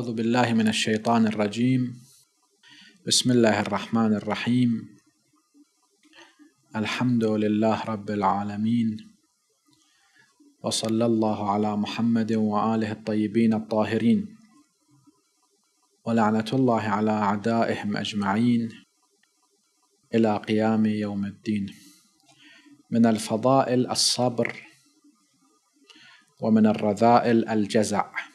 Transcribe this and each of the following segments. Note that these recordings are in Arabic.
أعوذ بالله من الشيطان الرجيم بسم الله الرحمن الرحيم الحمد لله رب العالمين وصلى الله على محمد وآله الطيبين الطاهرين ولعنة الله على أعدائهم أجمعين إلى قيام يوم الدين من الفضائل الصبر ومن الرذائل الجزع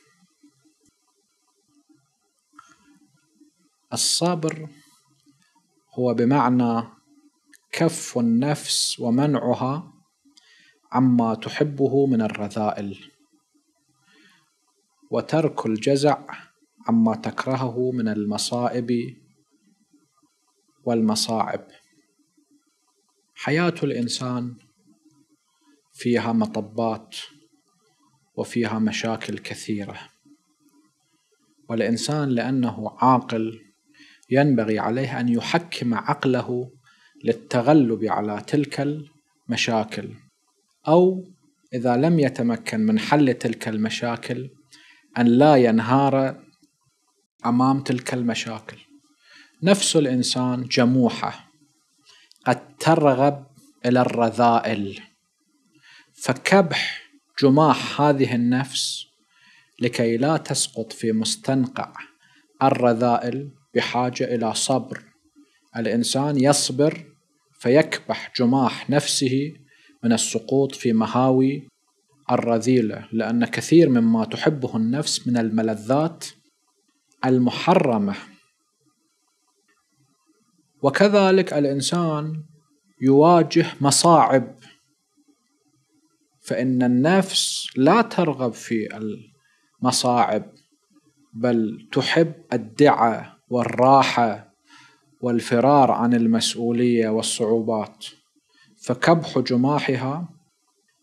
الصبر هو بمعنى كف النفس ومنعها عما تحبه من الرذائل وترك الجزع عما تكرهه من المصائب والمصاعب حياه الانسان فيها مطبات وفيها مشاكل كثيره والانسان لانه عاقل ينبغي عليه أن يحكم عقله للتغلب على تلك المشاكل أو إذا لم يتمكن من حل تلك المشاكل أن لا ينهار أمام تلك المشاكل نفس الإنسان جموحة قد ترغب إلى الرذائل فكبح جماح هذه النفس لكي لا تسقط في مستنقع الرذائل بحاجه الى صبر الانسان يصبر فيكبح جماح نفسه من السقوط في مهاوي الرذيله لان كثير مما تحبه النفس من الملذات المحرمه وكذلك الانسان يواجه مصاعب فان النفس لا ترغب في المصاعب بل تحب الدعه والراحه والفرار عن المسؤوليه والصعوبات فكبح جماحها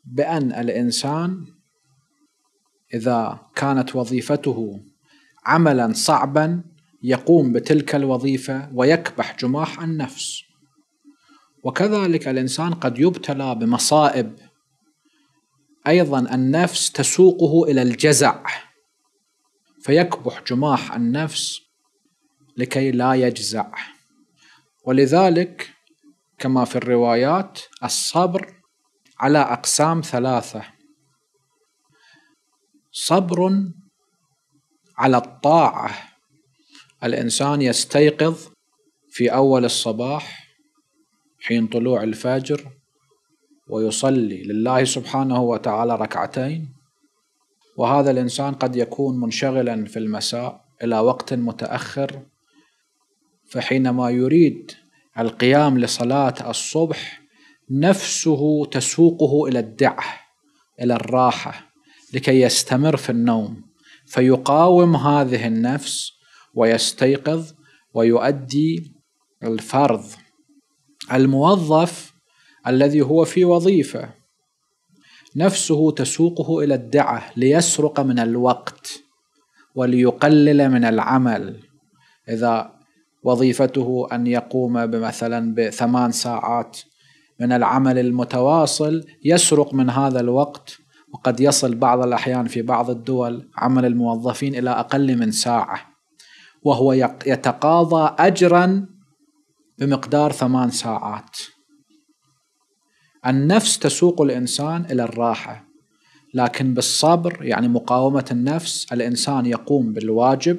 بان الانسان اذا كانت وظيفته عملا صعبا يقوم بتلك الوظيفه ويكبح جماح النفس وكذلك الانسان قد يبتلى بمصائب ايضا النفس تسوقه الى الجزع فيكبح جماح النفس لكي لا يجزع ولذلك كما في الروايات الصبر على اقسام ثلاثه صبر على الطاعه الانسان يستيقظ في اول الصباح حين طلوع الفجر ويصلي لله سبحانه وتعالى ركعتين وهذا الانسان قد يكون منشغلا في المساء الى وقت متاخر فحينما يريد القيام لصلاة الصبح نفسه تسوقه إلى الدعة إلى الراحة لكي يستمر في النوم فيقاوم هذه النفس ويستيقظ ويؤدي الفرض الموظف الذي هو في وظيفه نفسه تسوقه الى الدعه ليسرق من الوقت وليقلل من العمل اذا وظيفته أن يقوم بمثلا بثمان ساعات من العمل المتواصل يسرق من هذا الوقت وقد يصل بعض الأحيان في بعض الدول عمل الموظفين إلى أقل من ساعة وهو يتقاضى أجرا بمقدار ثمان ساعات النفس تسوق الإنسان إلى الراحة لكن بالصبر يعني مقاومة النفس الإنسان يقوم بالواجب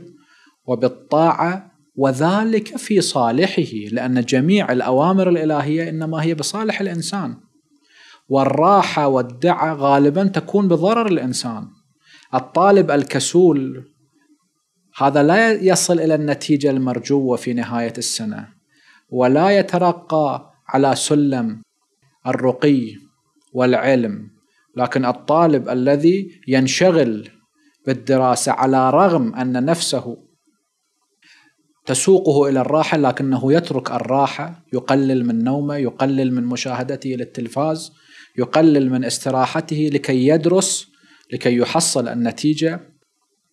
وبالطاعة وذلك في صالحه لأن جميع الأوامر الإلهية إنما هي بصالح الإنسان والراحة والدعة غالبا تكون بضرر الإنسان الطالب الكسول هذا لا يصل إلى النتيجة المرجوة في نهاية السنة ولا يترقى على سلم الرقي والعلم لكن الطالب الذي ينشغل بالدراسة على رغم أن نفسه تسوقه الى الراحه لكنه يترك الراحه يقلل من نومه يقلل من مشاهدته للتلفاز يقلل من استراحته لكي يدرس لكي يحصل النتيجه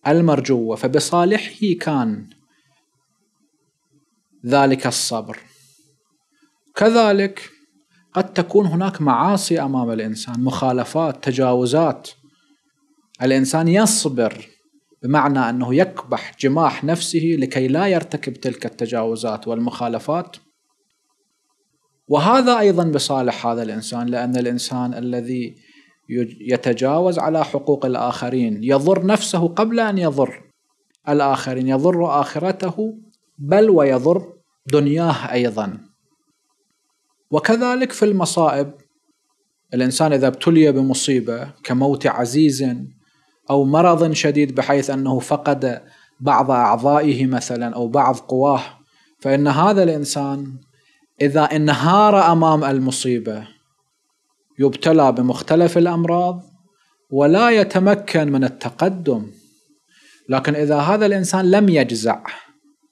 المرجوه فبصالحه كان ذلك الصبر كذلك قد تكون هناك معاصي امام الانسان مخالفات تجاوزات الانسان يصبر بمعنى أنه يكبح جماح نفسه لكي لا يرتكب تلك التجاوزات والمخالفات وهذا أيضا بصالح هذا الإنسان لأن الإنسان الذي يتجاوز على حقوق الآخرين يضر نفسه قبل أن يضر الآخرين يضر آخرته بل ويضر دنياه أيضا وكذلك في المصائب الإنسان إذا ابتلي بمصيبة كموت عزيز أو مرض شديد بحيث أنه فقد بعض أعضائه مثلا أو بعض قواه فإن هذا الإنسان إذا انهار أمام المصيبة يبتلى بمختلف الأمراض ولا يتمكن من التقدم لكن إذا هذا الإنسان لم يجزع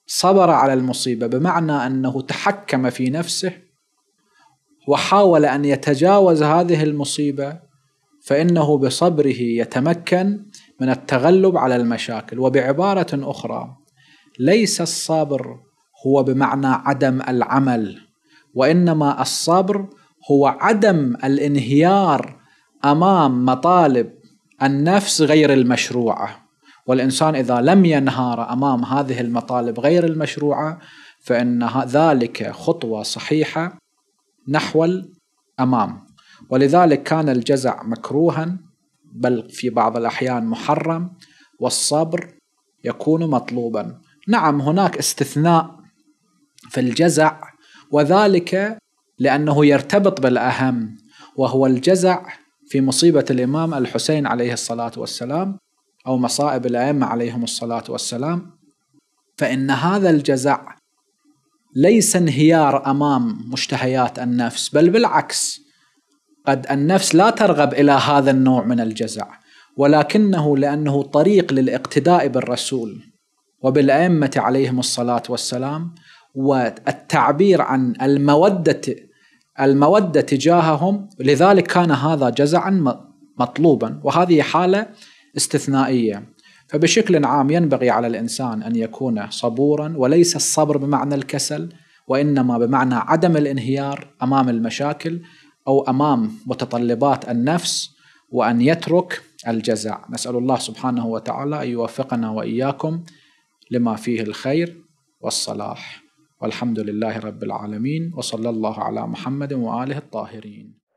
صبر على المصيبة بمعنى أنه تحكم في نفسه وحاول أن يتجاوز هذه المصيبة فإنه بصبره يتمكن من التغلب على المشاكل وبعباره اخرى ليس الصبر هو بمعنى عدم العمل وانما الصبر هو عدم الانهيار امام مطالب النفس غير المشروعه والانسان اذا لم ينهار امام هذه المطالب غير المشروعه فان ذلك خطوه صحيحه نحو الامام ولذلك كان الجزع مكروها بل في بعض الأحيان محرم والصبر يكون مطلوبا نعم هناك استثناء في الجزع وذلك لأنه يرتبط بالأهم وهو الجزع في مصيبة الإمام الحسين عليه الصلاة والسلام أو مصائب الأئمة عليهم الصلاة والسلام فإن هذا الجزع ليس انهيار أمام مشتهيات النفس بل بالعكس قد النفس لا ترغب الى هذا النوع من الجزع ولكنه لانه طريق للاقتداء بالرسول وبالائمه عليهم الصلاه والسلام والتعبير عن الموده الموده تجاههم لذلك كان هذا جزعا مطلوبا وهذه حاله استثنائيه فبشكل عام ينبغي على الانسان ان يكون صبورا وليس الصبر بمعنى الكسل وانما بمعنى عدم الانهيار امام المشاكل او امام متطلبات النفس وان يترك الجزع نسال الله سبحانه وتعالى ان يوفقنا واياكم لما فيه الخير والصلاح والحمد لله رب العالمين وصلى الله على محمد واله الطاهرين